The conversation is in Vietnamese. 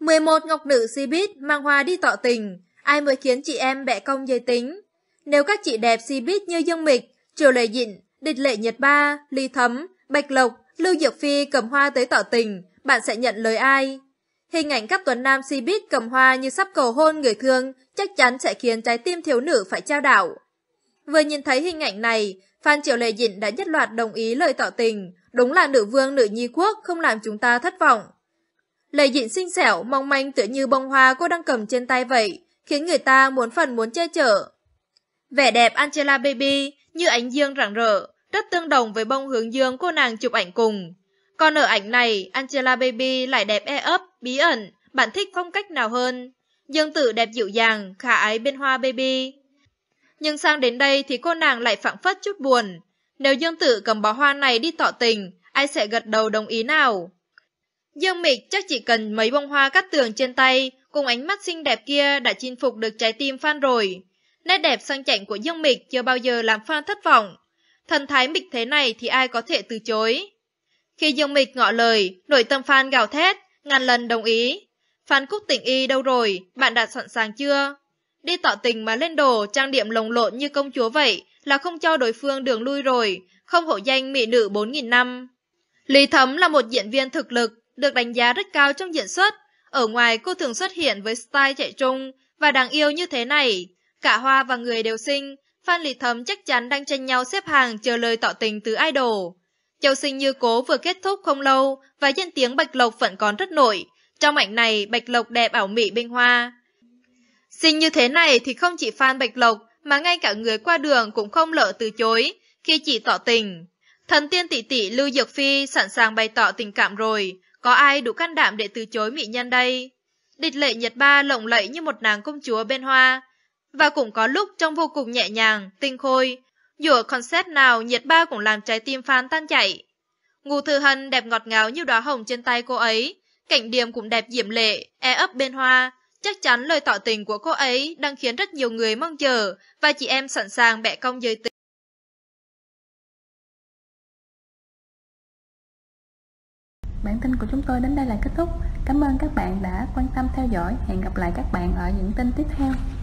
11 ngọc nữ si bít mang hoa đi tỏ tình, ai mới khiến chị em bẻ cong giới tính. Nếu các chị đẹp si bít như Dương Mịch, Triều Lệ Dịn, Địch Lệ Nhật Ba, Ly Thấm, Bạch Lộc, Lưu Diệc Phi cầm hoa tới tỏ tình, bạn sẽ nhận lời ai? Hình ảnh các tuấn nam si bít cầm hoa như sắp cầu hôn người thương chắc chắn sẽ khiến trái tim thiếu nữ phải trao đảo. Vừa nhìn thấy hình ảnh này, Phan Triệu Lệ Dịnh đã nhất loạt đồng ý lời tỏ tình, đúng là nữ vương nữ nhi quốc không làm chúng ta thất vọng. Lệ Dịnh xinh xẻo, mong manh tựa như bông hoa cô đang cầm trên tay vậy, khiến người ta muốn phần muốn che chở. Vẻ đẹp Angela Baby như ánh dương rạng rỡ, rất tương đồng với bông hướng dương cô nàng chụp ảnh cùng. Còn ở ảnh này, Angela Baby lại đẹp e ấp, bí ẩn, bạn thích phong cách nào hơn? Dương tử đẹp dịu dàng, khả ái bên hoa baby. Nhưng sang đến đây thì cô nàng lại phảng phất chút buồn. Nếu Dương tử cầm bó hoa này đi tỏ tình, ai sẽ gật đầu đồng ý nào? Dương mịch chắc chỉ cần mấy bông hoa cắt tường trên tay, cùng ánh mắt xinh đẹp kia đã chinh phục được trái tim fan rồi. Nét đẹp sang chảnh của Dương mịch chưa bao giờ làm fan thất vọng. Thần thái mịch thế này thì ai có thể từ chối? Khi Dương Mịch ngọ lời, nội tâm Phan gào thét, ngàn lần đồng ý. Phan Cúc Tịnh Y đâu rồi, bạn đã sẵn sàng chưa? Đi tỏ tình mà lên đồ trang điểm lồng lộn như công chúa vậy là không cho đối phương đường lui rồi, không hổ danh mỹ nữ 4.000 năm. Lý Thấm là một diễn viên thực lực, được đánh giá rất cao trong diễn xuất. Ở ngoài cô thường xuất hiện với style chạy trung và đáng yêu như thế này. Cả hoa và người đều xinh, fan Lý Thấm chắc chắn đang tranh nhau xếp hàng chờ lời tỏ tình từ idol. Kiều sinh như cố vừa kết thúc không lâu và danh tiếng Bạch Lộc vẫn còn rất nổi. Trong ảnh này, Bạch Lộc đẹp ảo mị bên hoa. sinh như thế này thì không chỉ fan Bạch Lộc mà ngay cả người qua đường cũng không lỡ từ chối khi chỉ tỏ tình. Thần tiên tỷ tỷ Lưu Dược Phi sẵn sàng bày tỏ tình cảm rồi, có ai đủ can đảm để từ chối mỹ nhân đây? Địch lệ Nhật Ba lộng lẫy như một nàng công chúa bên hoa, và cũng có lúc trông vô cùng nhẹ nhàng, tinh khôi, dù concept nào nhiệt ba cũng làm trái tim fan tan chảy. Ngô Thư Hân đẹp ngọt ngào như đóa hồng trên tay cô ấy, cảnh điểm cũng đẹp diễm lệ, e ấp bên hoa. Chắc chắn lời tỏ tình của cô ấy đang khiến rất nhiều người mong chờ và chị em sẵn sàng bẻ cong giới tính. Bản tin của chúng tôi đến đây là kết thúc. Cảm ơn các bạn đã quan tâm theo dõi. Hẹn gặp lại các bạn ở những tin tiếp theo.